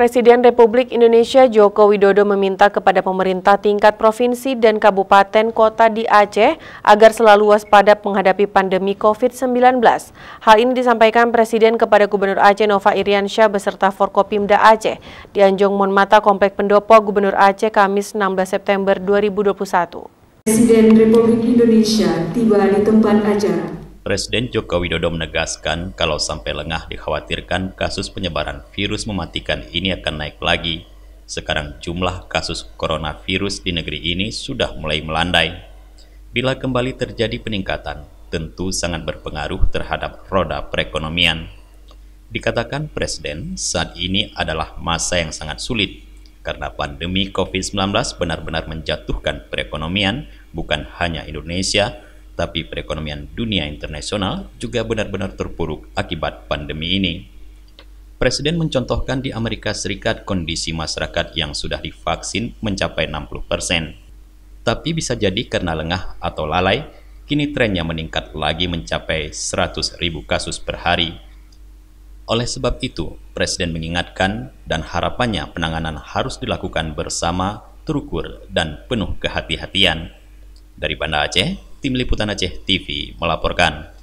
Presiden Republik Indonesia Joko Widodo meminta kepada pemerintah tingkat provinsi dan kabupaten kota di Aceh agar selalu waspada menghadapi pandemi COVID-19. Hal ini disampaikan Presiden kepada Gubernur Aceh Nova Iriansyah beserta Forkopimda Aceh di Anjung Monmata Komplek Pendopo Gubernur Aceh Kamis 16 September 2021. Presiden Republik Indonesia tiba di tempat acara Presiden Joko Widodo menegaskan kalau sampai lengah dikhawatirkan kasus penyebaran virus mematikan ini akan naik lagi. Sekarang jumlah kasus coronavirus di negeri ini sudah mulai melandai. Bila kembali terjadi peningkatan, tentu sangat berpengaruh terhadap roda perekonomian. Dikatakan Presiden, saat ini adalah masa yang sangat sulit karena pandemi COVID-19 benar-benar menjatuhkan perekonomian bukan hanya Indonesia, tapi perekonomian dunia internasional juga benar-benar terpuruk akibat pandemi ini. Presiden mencontohkan di Amerika Serikat kondisi masyarakat yang sudah divaksin mencapai 60%. persen. Tapi bisa jadi karena lengah atau lalai, kini trennya meningkat lagi mencapai 100 ribu kasus per hari. Oleh sebab itu, Presiden mengingatkan dan harapannya penanganan harus dilakukan bersama, terukur, dan penuh kehati-hatian. Dari Banda Aceh, Tim Liputan Aceh TV melaporkan.